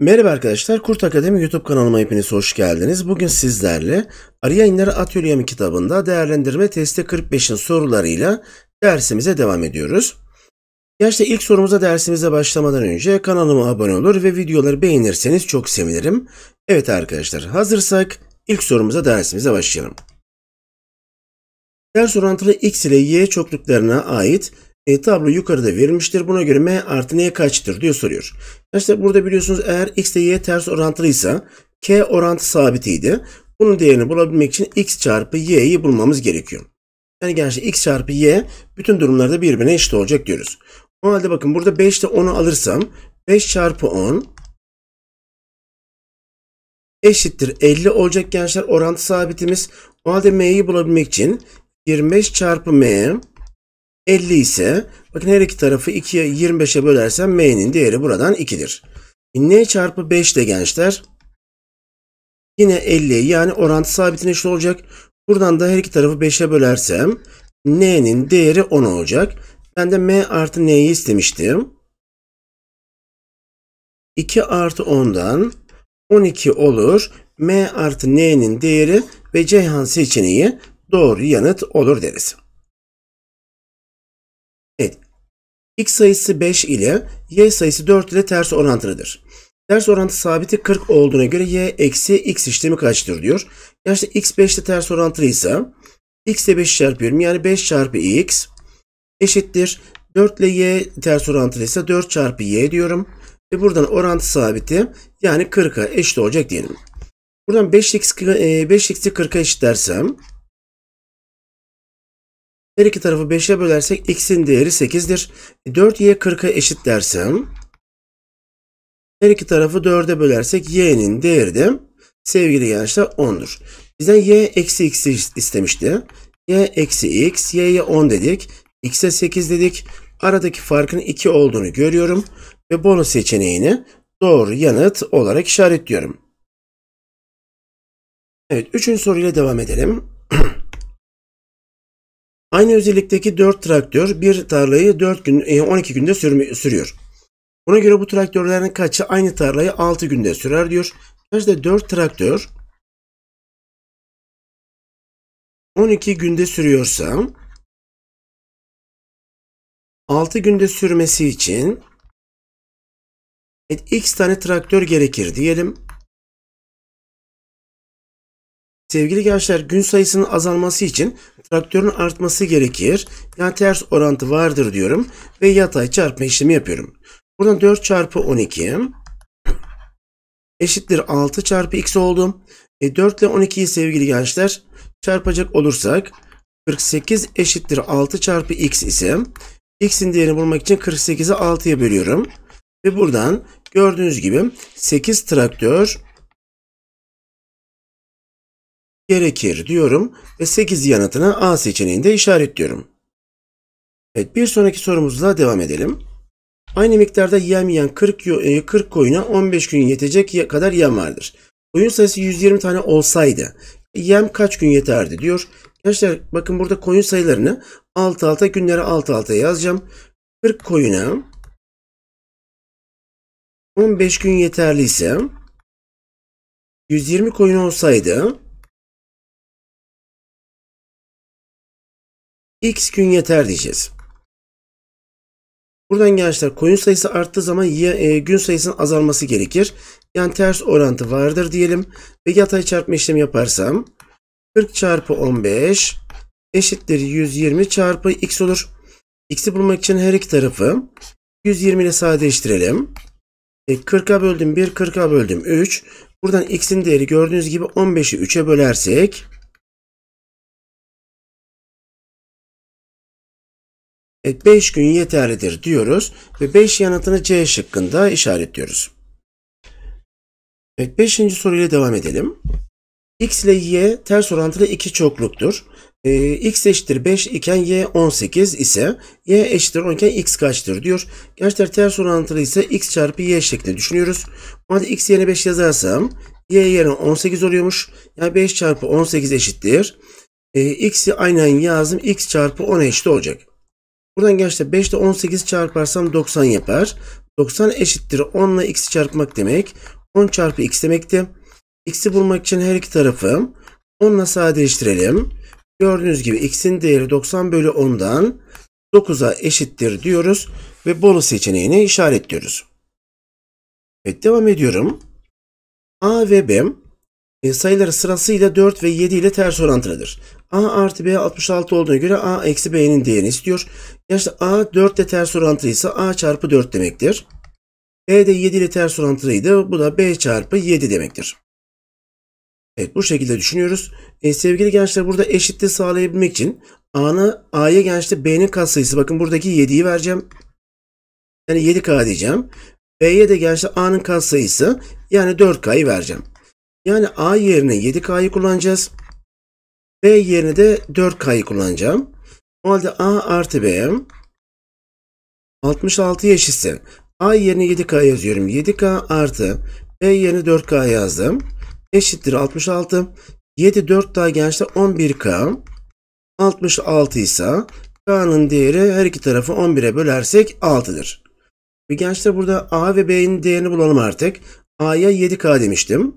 Merhaba arkadaşlar, Kurt Akademi YouTube kanalıma hepiniz hoş geldiniz. Bugün sizlerle Arı Yayınları Atölyem kitabında değerlendirme testi 45'in sorularıyla dersimize devam ediyoruz. Gerçi ilk sorumuza dersimize başlamadan önce kanalıma abone olur ve videoları beğenirseniz çok sevinirim. Evet arkadaşlar hazırsak ilk sorumuza dersimize başlayalım. Ters orantılı x ile y çokluklarına ait e, tablo yukarıda verilmiştir. Buna göre m artı n kaçtır diyor soruyor. Arkadaşlar burada biliyorsunuz eğer x ile y ters orantılıysa k orantı sabitiydi. Bunun değerini bulabilmek için x çarpı y'yi bulmamız gerekiyor. Yani gerçi x çarpı y bütün durumlarda birbirine eşit olacak diyoruz. O halde bakın burada 5 ile 10'u alırsam 5 çarpı 10 eşittir 50 olacak gençler orantı sabitimiz. O halde m'yi bulabilmek için 25 çarpı m 50 ise bakın her iki tarafı 2'ye 25'e bölersem m'nin değeri buradan 2'dir. E, n çarpı 5 de gençler yine 50 yani orantı sabitine eşit olacak. Buradan da her iki tarafı 5'e bölersem n'nin değeri 10 olacak. Ben de m artı n'yi istemiştim. 2 artı 10'dan 12 olur. m artı n'nin değeri ve Ceyhan seçeneği doğru yanıt olur deriz. Evet. X sayısı 5 ile Y sayısı 4 ile ters orantılıdır. Ters orantı sabiti 40 olduğuna göre Y eksi X işlemi kaçtır diyor. Yani X 5 ile ters orantılıysa X ile 5 çarpıyorum. Yani 5 çarpı X eşittir. 4 ile Y ters orantılıysa 4 çarpı Y diyorum. Ve buradan orantı sabiti yani 40'a eşit olacak diyelim. Buradan 5x, 5x'i 40'a dersem her iki tarafı 5'e bölersek x'in değeri 8'dir. 4y 40'a eşit dersem her iki tarafı 4'e bölersek y'nin değeri de sevgili gençler 10'dur. Bizden y eksi x istemişti. y eksi x, y'ye 10 dedik. x'e 8 dedik. Aradaki farkın 2 olduğunu görüyorum. Ve bonus seçeneğini doğru yanıt olarak işaretliyorum. Evet, üçüncü soruyla devam edelim. Aynı özellikteki 4 traktör bir tarlayı 4 gün 12 e, günde sürüyor. Buna göre bu traktörlerin kaçı aynı tarlayı 6 günde sürer diyor. Sözde 4 traktör 12 günde sürüyorsa 6 günde sürmesi için x tane traktör gerekir diyelim. Sevgili gençler gün sayısının azalması için traktörün artması gerekir. Yani ters orantı vardır diyorum ve yatay çarpma işlemi yapıyorum. Buradan 4 çarpı 12 eşittir 6 çarpı x oldu. E 4 ile 12'yi sevgili gençler çarpacak olursak 48 eşittir 6 çarpı x ise x'in değerini bulmak için 48'i 6'ya bölüyorum. Ve buradan gördüğünüz gibi 8 traktör gerekir diyorum ve 8 yanıtına A seçeneğinde işaretliyorum. Evet bir sonraki sorumuzla devam edelim. Aynı miktarda yem yiyen 40, 40 e, koyuna 15 gün yetecek kadar yem vardır. Koyun sayısı 120 tane olsaydı yem kaç gün yeterdi diyor. Gençler bakın burada koyun sayılarını alt alta günlere alt alta yazacağım. 40 koyuna 15 gün yeterliyse 120 koyun olsaydı x gün yeter diyeceğiz. Buradan gençler koyun sayısı arttığı zaman e, gün sayısının azalması gerekir. Yani ters orantı vardır diyelim. Ve yatay çarpma işlemi yaparsam 40 çarpı 15 eşittir 120 çarpı x olur. X'i bulmak için her iki tarafı 120 ile sadeleştirelim. 40'a e, böldüm 1, 40'a böldüm 3. Buradan x'in değeri gördüğünüz gibi 15'i 3'e bölersek Evet 5 gün yeterlidir diyoruz ve 5 yanıtını C şıkkında işaretliyoruz. Evet 5. soruyla devam edelim. X ile Y ters orantılı iki çokluktur. Ee, X eşittir 5 iken Y 18 ise Y eşittir 10 iken X kaçtır diyor. Gençler ters orantılı ise X çarpı Y şeklinde düşünüyoruz. O halde X yerine 5 yazarsam Y yerine 18 oluyormuş. Yani 5 çarpı 18 eşittir. Ee, X'i aynen yazdım. X çarpı 10 eşit olacak. Buradan gençler 5 ile 18 çarparsam 90 yapar. 90 eşittir 10 ile x'i çarpmak demek. 10 çarpı x demekti. X'i bulmak için her iki tarafı 10 ile sadeleştirelim. Gördüğünüz gibi x'in değeri 90 bölü 10'dan 9'a eşittir diyoruz ve bonus seçeneğini işaretliyoruz. Evet devam ediyorum. A ve B e, sayıları sırasıyla 4 ve 7 ile ters orantılıdır. A artı B 66 olduğuna göre A eksi B'nin değerini istiyor. Gerçi A 4 ile ters orantılıysa A çarpı 4 demektir. B de 7 ile ters orantılıydı. Bu da B çarpı 7 demektir. Evet bu şekilde düşünüyoruz. E, sevgili gençler burada eşitliği sağlayabilmek için A'nı A'ya gençte B'nin katsayısı. Bakın buradaki 7'yi vereceğim. Yani 7K diyeceğim. B'ye de gençte A'nın katsayısı. Yani 4K'yı vereceğim. Yani A yerine 7K'yı kullanacağız. B yerine de 4K'yı kullanacağım. O halde A artı B 66 eşitse A yerine 7K yazıyorum. 7K artı B yerine 4K yazdım. Eşittir 66. 7 4 daha gençte 11K. 66 ise K'nın değeri her iki tarafı 11'e bölersek 6'dır. Ve gençler burada A ve B'nin değerini bulalım artık. A'ya 7K demiştim.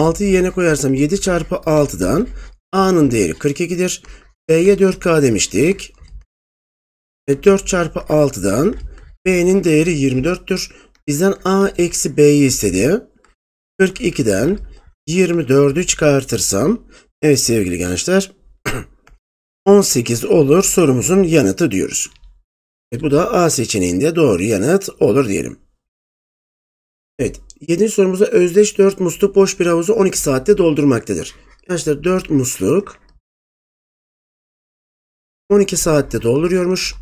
6'yı yerine koyarsam 7 çarpı 6'dan A'nın değeri 42'dir. B'ye 4K demiştik. E 4 çarpı 6'dan B'nin değeri 24'tür. Bizden A eksi B'yi istedi. 42'den 24'ü çıkartırsam evet sevgili gençler 18 olur sorumuzun yanıtı diyoruz. E bu da A seçeneğinde doğru yanıt olur diyelim. Evet 7. sorumuza özdeş 4 musluk boş bir havuzu 12 saatte doldurmaktadır. Gençler 4 musluk 12 saatte dolduruyormuş.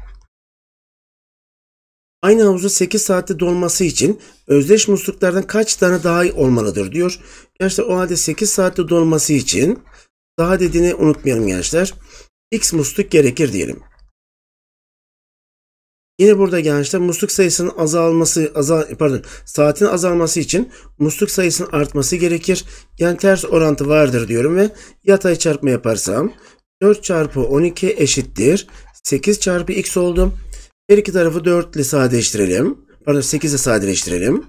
Aynı havuzu 8 saatte dolması için özdeş musluklardan kaç tane daha iyi olmalıdır diyor. Gençler o halde 8 saatte dolması için daha dediğini unutmayalım gençler. X musluk gerekir diyelim. Yine burada gençler musluk sayısının azalması, azal, pardon, saatin azalması için musluk sayısının artması gerekir. Yani ters orantı vardır diyorum ve yatay çarpma yaparsam 4 çarpı 12 eşittir. 8 çarpı x oldu. Her iki tarafı 4 ile sadeleştirelim. Pardon 8 ile sadeleştirelim.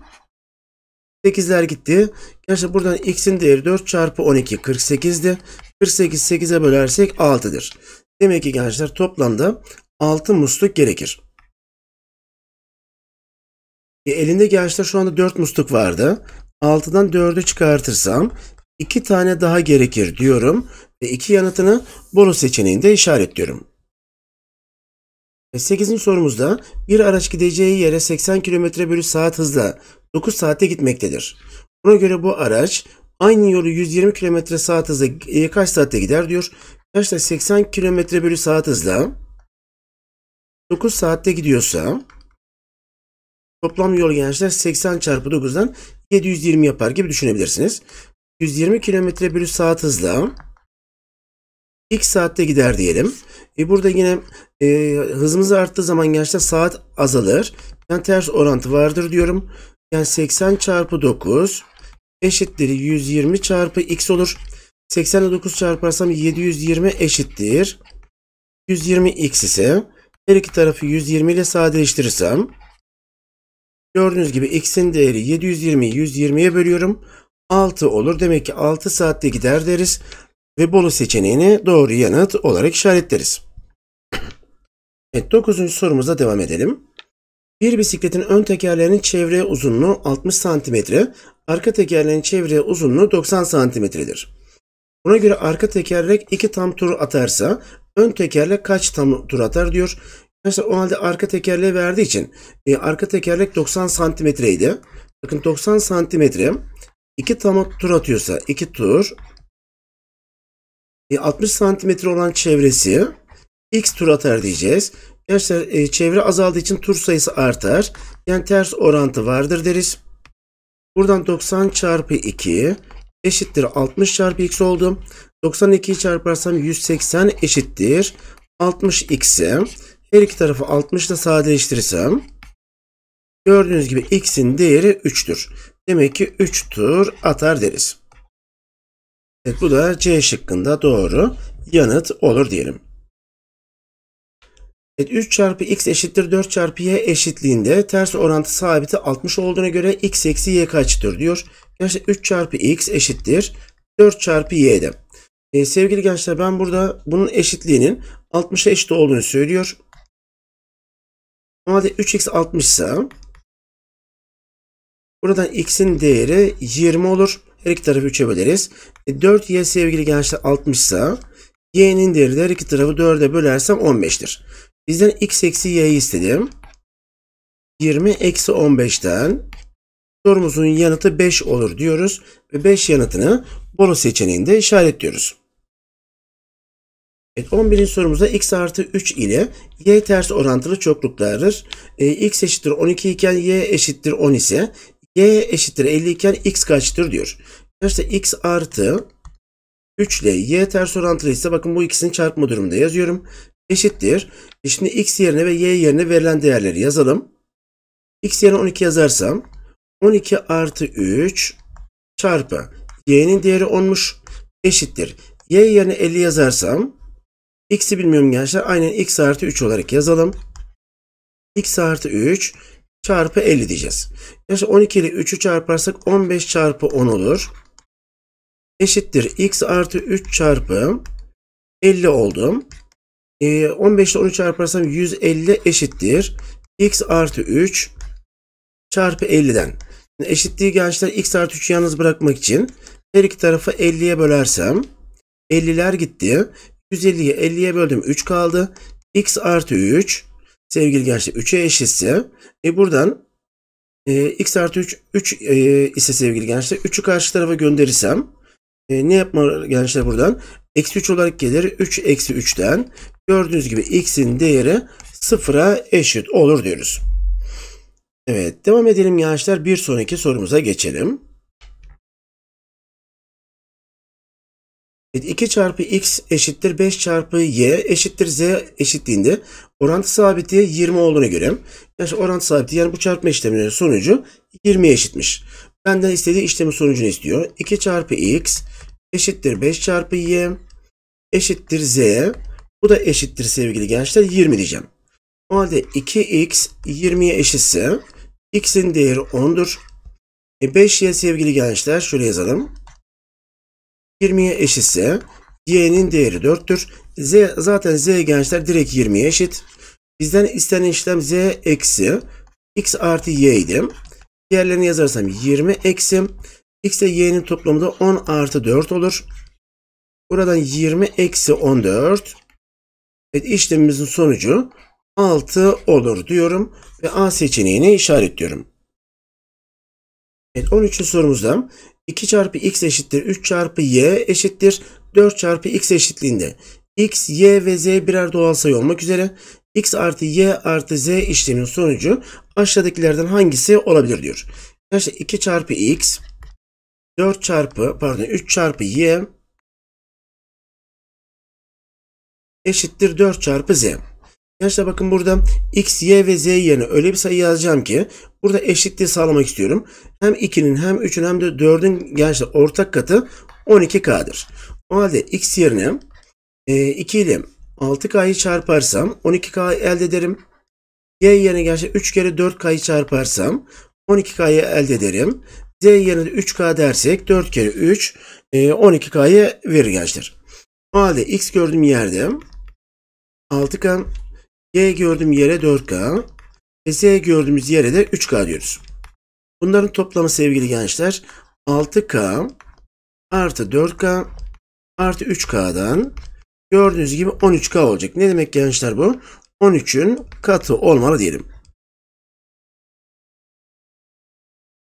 8'ler gitti. Gerçi buradan x'in değeri 4 çarpı 12 48'di. 48 8'e bölersek 6'dır. Demek ki gençler toplamda 6 musluk gerekir. E, elinde gerçekten şu anda 4 musluk vardı. 6'dan 4'ü çıkartırsam 2 tane daha gerekir diyorum ve 2 yanıtını bonus seçeneğinde işaretliyorum. 8. E, sorumuzda bir araç gideceği yere 80 km bölü saat hızla 9 saatte gitmektedir. Buna göre bu araç aynı yolu 120 km saat hızla e, kaç saatte gider diyor. Arkadaşlar 80 km bölü saat hızla 9 saatte gidiyorsa Toplam yol gençler 80 çarpı 9'dan 720 yapar gibi düşünebilirsiniz. 120 km bölü saat hızla ilk saatte gider diyelim. E burada yine e, hızımız arttığı zaman gençler saat azalır. Yani ters orantı vardır diyorum. Yani 80 çarpı 9 eşittir 120 çarpı x olur. 80 ile 9 çarparsam 720 eşittir. 120 x ise her iki tarafı 120 ile sadeleştirirsem Gördüğünüz gibi x'in değeri 720'yi 120'ye bölüyorum. 6 olur. Demek ki 6 saatte gider deriz. Ve Bolu seçeneğini doğru yanıt olarak işaretleriz. Evet 9. sorumuza devam edelim. Bir bisikletin ön tekerlerinin çevreye uzunluğu 60 cm, arka tekerlerinin çevreye uzunluğu 90 cm'dir. Buna göre arka tekerlek 2 tam tur atarsa ön tekerlek kaç tam tur atar diyor. Arkadaşlar o halde arka tekerleği verdiği için e, arka tekerlek 90 santimetreydi. Bakın 90 santimetre 2 tam tur atıyorsa 2 tur e, 60 santimetre olan çevresi x tur atar diyeceğiz. Arkadaşlar e, çevre azaldığı için tur sayısı artar. Yani ters orantı vardır deriz. Buradan 90 çarpı 2 eşittir 60 çarpı x oldu. 92'yi çarparsam 180 eşittir 60x'e her iki tarafı 60 ile sadeleştirirsem gördüğünüz gibi x'in değeri 3'tür. Demek ki 3 tur atar deriz. Evet, bu da C şıkkında doğru yanıt olur diyelim. Evet, 3 çarpı x eşittir 4 çarpı y eşitliğinde ters orantı sabiti 60 olduğuna göre x eksi y kaçtır diyor. Gerçekten 3 çarpı x eşittir 4 çarpı y'de. Ee, sevgili gençler ben burada bunun eşitliğinin 60'a eşit olduğunu söylüyor. Normalde 3x 60 ise buradan x'in değeri 20 olur. Her iki tarafı 3'e böleriz. 4y e, sevgili gençler 60 ise y'nin değeri de her iki tarafı 4'e bölersem 15'tir. Bizden x eksi y'yi istedim. 20 eksi 15'ten sorumuzun yanıtı 5 olur diyoruz. Ve 5 yanıtını boru seçeneğinde işaretliyoruz. Evet, 11. sorumuzda x artı 3 ile y ters orantılı çokluklardır. E, x eşittir 12 iken y eşittir 10 ise y eşittir 50 iken x kaçtır diyor. İşte x artı 3 ile y ters orantılı ise bakın bu ikisini çarpma durumunda yazıyorum. Eşittir. E şimdi x yerine ve y yerine verilen değerleri yazalım. x yerine 12 yazarsam 12 artı 3 çarpı y'nin değeri 10'muş eşittir. y yerine 50 yazarsam X'i bilmiyorum gençler. Aynen x artı 3 olarak yazalım. x artı 3 çarpı 50 diyeceğiz. Gençler 12 ile 3'ü çarparsak 15 çarpı 10 olur. Eşittir x artı 3 çarpı 50 oldu. 15 ile 10'u çarparsam 150 eşittir. x artı 3 çarpı 50'den. Eşitliği gençler x artı 3'ü yalnız bırakmak için her iki tarafı 50'ye bölersem 50'ler gitti. 150'yi 50'ye böldüm 3 kaldı. X artı 3 sevgili gençler 3'e eşitse e buradan e, x artı 3 3 e, ise sevgili gençler 3'ü karşı tarafa gönderirsem e, ne yapma gençler buradan? Eksi 3 olarak gelir. 3 eksi 3'ten gördüğünüz gibi x'in değeri 0'a eşit olur diyoruz. Evet devam edelim gençler. Bir sonraki sorumuza geçelim. 2 çarpı x eşittir 5 çarpı y eşittir z eşitliğinde orantı sabiti 20 olduğunu göreyim. Yani orantı sabiti yani bu çarpma işleminin sonucu 20 eşitmiş. Benden istediği işlemin sonucunu istiyor. 2 çarpı x eşittir 5 çarpı y eşittir z. Bu da eşittir sevgili gençler 20 diyeceğim. O halde 2x 20'ye eşitse x'in değeri 10'dur. E 5y sevgili gençler şöyle yazalım. 20'ye eşitse y'nin değeri 4'tür. Z zaten z gençler direkt 20'ye eşit. Bizden istenen işlem z eksi x artı y idi. Diğerlerini yazarsam 20 eksi x ile y'nin toplamı da 10 artı 4 olur. Buradan 20 eksi 14. Evet işlemimizin sonucu 6 olur diyorum ve A seçeneğini işaretliyorum. Evet 13. sorumuzda 2 çarpı x eşittir 3 çarpı y eşittir 4 çarpı x eşitliğinde x, y ve z birer doğal sayı olmak üzere x artı y artı z işleminin sonucu aşağıdakilerden hangisi olabilir diyor. Arkadaşlar işte 2 çarpı x 4 çarpı pardon 3 çarpı y eşittir 4 çarpı z. Arkadaşlar bakın burada x, y ve z yerine öyle bir sayı yazacağım ki burada eşitliği sağlamak istiyorum. Hem 2'nin hem 3'ün hem de 4'ün gençler ortak katı 12k'dır. O halde x yerine 2 e, ile 6k'yı çarparsam 12k elde ederim. Y yerine gençler 3 kere 4k'yı çarparsam 12k'yı elde ederim. Z yerine de 3k dersek 4 kere 3 12k'yı e, verir gençler. O halde x gördüğüm yerde 6k Y gördüğüm yere 4K ve Z gördüğümüz yere de 3K diyoruz. Bunların toplamı sevgili gençler 6K artı 4K artı 3K'dan gördüğünüz gibi 13K olacak. Ne demek gençler bu? 13'ün katı olmalı diyelim.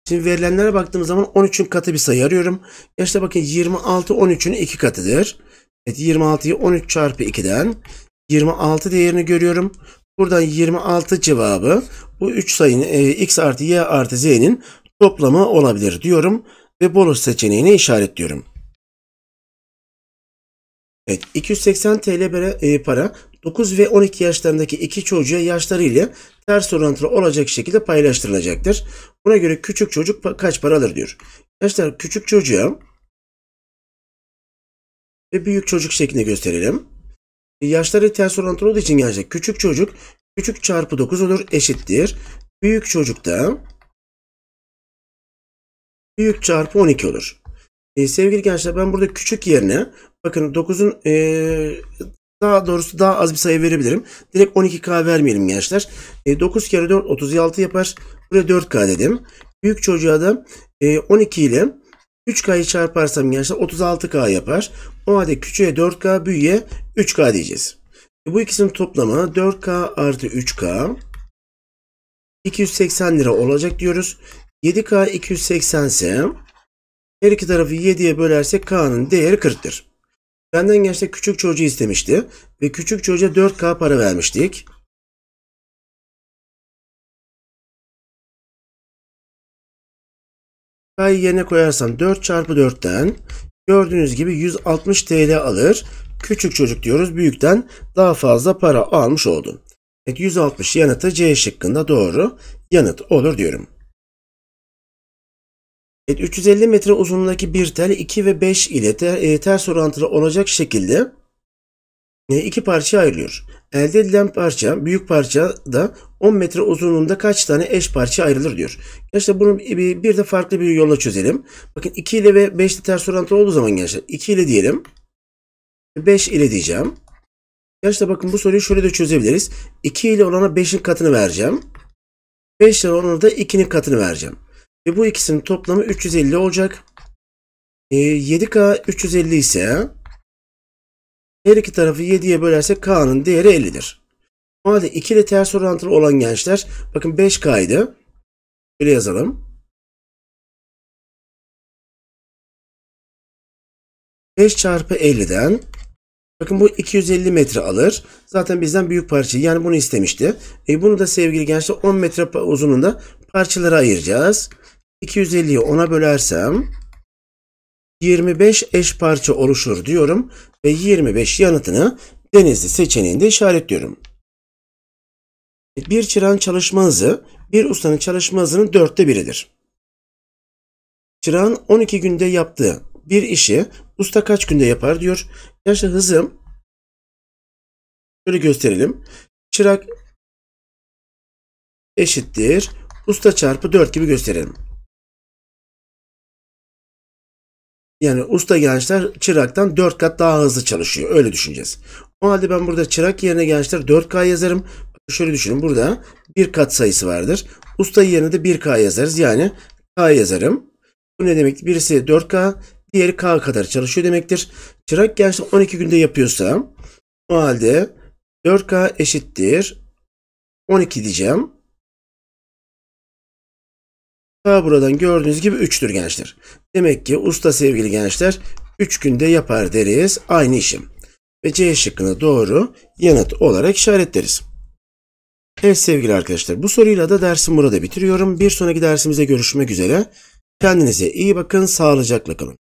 Şimdi verilenlere baktığımız zaman 13'ün katı bir sayı arıyorum. Gençler bakın 26 13'ün 2 katıdır. Evet 26'yı 13 çarpı 2'den 26 değerini görüyorum. Buradan 26 cevabı bu 3 sayının e, x artı y artı z'nin toplamı olabilir diyorum ve bonus seçeneğini işaretliyorum. Evet 280 TL para, e, para 9 ve 12 yaşlarındaki iki çocuğa yaşları ile ters orantılı olacak şekilde paylaştırılacaktır. Buna göre küçük çocuk kaç paralır diyor. Yaşlar küçük çocuğa ve büyük çocuk şeklinde gösterelim. Yaşları ters orantılı olduğu için gelecek. Küçük çocuk küçük çarpı 9 olur eşittir. Büyük çocuk da büyük çarpı 12 olur. E, sevgili gençler ben burada küçük yerine bakın 9'un e, ee, daha doğrusu daha az bir sayı verebilirim. Direkt 12K vermeyelim gençler. E, ee, 9 kere 4 36 yapar. Buraya 4K dedim. Büyük çocuğa da e, 12 ile 3K'yı çarparsam gençler 36K yapar. O halde küçüğe 4K büyüğe 3K diyeceğiz. Bu ikisinin toplamı 4K artı 3K 280 lira olacak diyoruz. 7K 280 ise her iki tarafı 7'ye bölersek K'nın değeri 40'tır. Benden gençte küçük çocuğu istemişti ve küçük çocuğa 4K para vermiştik. Payı yerine koyarsam 4 çarpı 4'ten gördüğünüz gibi 160 TL alır. Küçük çocuk diyoruz büyükten daha fazla para almış oldun. Evet 160 yanıtı C şıkkında doğru yanıt olur diyorum. Evet, 350 metre uzunluğundaki bir tel 2 ve 5 ile ter, e, ters orantılı olacak şekilde ee, iki parçaya ayrılıyor. Elde edilen parça, büyük parça da 10 metre uzunluğunda kaç tane eş parça ayrılır diyor. Gençler bunu bir de farklı bir yolla çözelim. Bakın 2 ile ve 5 ile ters orantılı olduğu zaman gençler 2 ile diyelim. 5 ile diyeceğim. Gençler bakın bu soruyu şöyle de çözebiliriz. 2 ile olana 5'in katını vereceğim. 5 ile olana da 2'nin katını vereceğim. Ve bu ikisinin toplamı 350 olacak. E, 7K 350 ise her iki tarafı 7'ye bölersek K'nın değeri 50'dir. O halde 2 ile ters orantılı olan gençler bakın 5K'ydı. Böyle yazalım. 5 çarpı 50'den bakın bu 250 metre alır. Zaten bizden büyük parça yani bunu istemişti. E bunu da sevgili gençler 10 metre uzunluğunda parçalara ayıracağız. 250'yi 10'a bölersem 25 eş parça oluşur diyorum ve 25 yanıtını denizli seçeneğinde işaretliyorum. Bir çırağın çalışma hızı bir ustanın çalışma hızının dörtte biridir. Çırağın 12 günde yaptığı bir işi usta kaç günde yapar diyor. Gerçi hızım şöyle gösterelim. Çırak eşittir usta çarpı 4 gibi gösterelim. Yani usta gençler çıraktan 4 kat daha hızlı çalışıyor. Öyle düşüneceğiz. O halde ben burada çırak yerine gençler 4K yazarım. Şöyle düşünün burada bir kat sayısı vardır. Usta yerine de 1K yazarız. Yani K yazarım. Bu ne demek? Birisi 4K, diğeri K kadar çalışıyor demektir. Çırak gençler 12 günde yapıyorsa o halde 4K eşittir 12 diyeceğim. Ta buradan gördüğünüz gibi 3'tür gençler. Demek ki usta sevgili gençler 3 günde yapar deriz aynı işim. Ve C şıkkını doğru yanıt olarak işaretleriz. Evet sevgili arkadaşlar bu soruyla da dersim burada bitiriyorum. Bir sonraki dersimizde görüşmek üzere. Kendinize iyi bakın, sağlıcakla kalın.